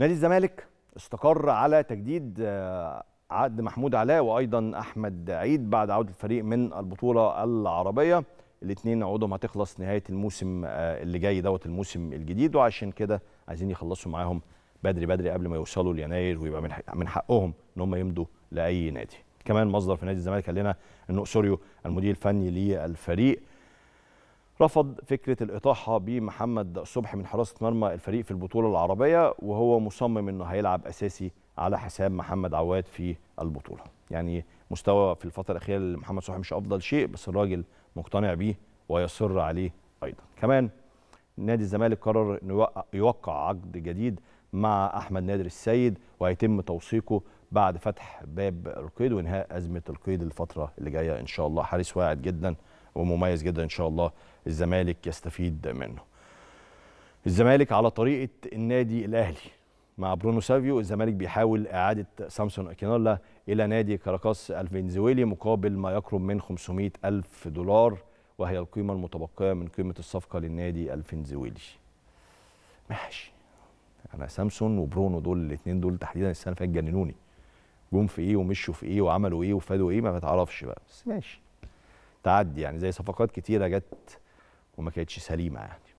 نادي الزمالك استقر على تجديد آه، عقد محمود علاء وايضا احمد عيد بعد عوده الفريق من البطوله العربيه الاثنين عقودهم هتخلص نهايه الموسم آه، اللي جاي دوت الموسم الجديد وعشان كده عايزين يخلصوا معاهم بدري بدري قبل ما يوصلوا ليناير ويبقى من من حقهم ان هم يمضوا لاي نادي كمان مصدر في نادي الزمالك قال لنا ان اسوريو المدير الفني للفريق رفض فكرة الإطاحة بمحمد صبحي من حراسة مرمى الفريق في البطولة العربية وهو مصمم أنه هيلعب أساسي على حساب محمد عواد في البطولة يعني مستوى في الفترة الأخيرة لمحمد صبحي مش أفضل شيء بس الراجل مقتنع بيه ويصر عليه أيضا كمان نادي الزمالك قرر أنه يوقع عقد جديد مع أحمد نادر السيد وهيتم توثيقه بعد فتح باب القيد وإنهاء أزمة القيد الفترة اللي جاية إن شاء الله حارس واعد جداً ومميز جدا ان شاء الله الزمالك يستفيد منه الزمالك على طريقه النادي الاهلي مع برونو سافيو الزمالك بيحاول اعاده سامسون اكينولا الى نادي كاراكاس الفنزويلي مقابل ما يقرب من 500 الف دولار وهي القيمه المتبقيه من قيمه الصفقه للنادي الفنزويلي ماشي انا سامسون وبرونو دول الاثنين دول تحديدا السنه اللي فاتت جننوني جم في ايه ومشوا في ايه وعملوا ايه وفادوا ايه ما بتعرفش بقى بس ماشي تعدي يعني زي صفقات كتيره جت وما كانتش سليمه يعني